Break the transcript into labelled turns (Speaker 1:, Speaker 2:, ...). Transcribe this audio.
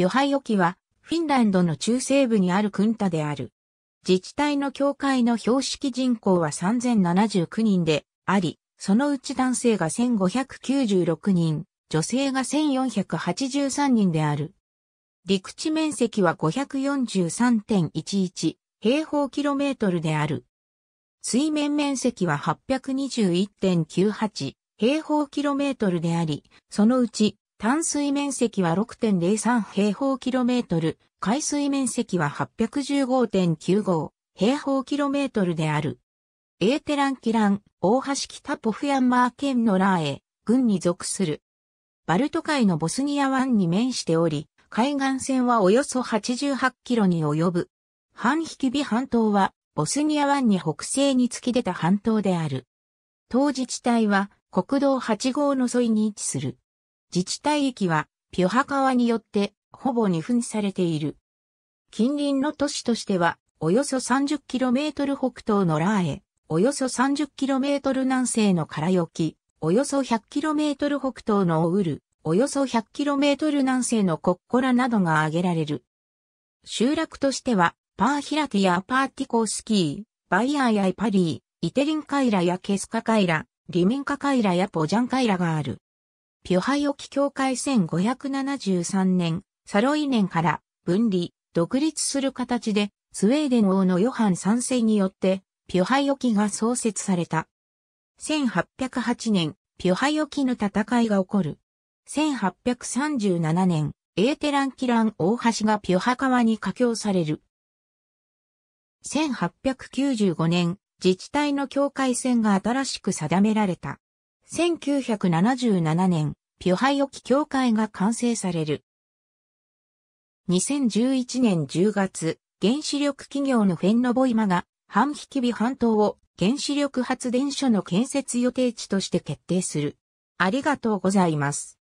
Speaker 1: 余ョハイ沖は、フィンランドの中西部にあるクンタである。自治体の教会の標識人口は3079人であり、そのうち男性が1596人、女性が1483人である。陸地面積は543.11平方キロメートルである。水面面積は821.98平方キロメートルであり、そのうち淡水面積は6.03平方キロメートル、海水面積は815.95平方キロメートルである。エーテランキラン、大橋北ポフヤンマー県のラーエ、軍に属する。バルト海のボスニア湾に面しており、海岸線はおよそ88キロに及ぶ。半引きビ半島は、ボスニア湾に北西に突き出た半島である。当自治体は、国道8号の沿いに位置する。自治体域は、ピョハ川によって、ほぼ二分されている。近隣の都市としては、およそ 30km 北東のラーへ、およそ 30km 南西のカラヨキ、およそ 100km 北東のオウル、およそ 100km 南西のコッコラなどが挙げられる。集落としては、パーヒラティやパーティコースキー、バイアーやイパリー、イテリンカイラやケスカカイラ、リミンカカイラやポジャンカイラがある。ピョハヨキ教会1573年、サロイ年から分離、独立する形で、スウェーデン王のヨハン三世によって、ピョハヨキが創設された。1808年、ピョハヨキの戦いが起こる。1837年、エーテランキラン大橋がピョハ川に架橋される。1895年、自治体の境界線が新しく定められた。1977年、ピョハイ沖教会が完成される。2011年10月、原子力企業のフェンノボイマが、ハンヒキビ半島を原子力発電所の建設予定地として決定する。ありがとうございます。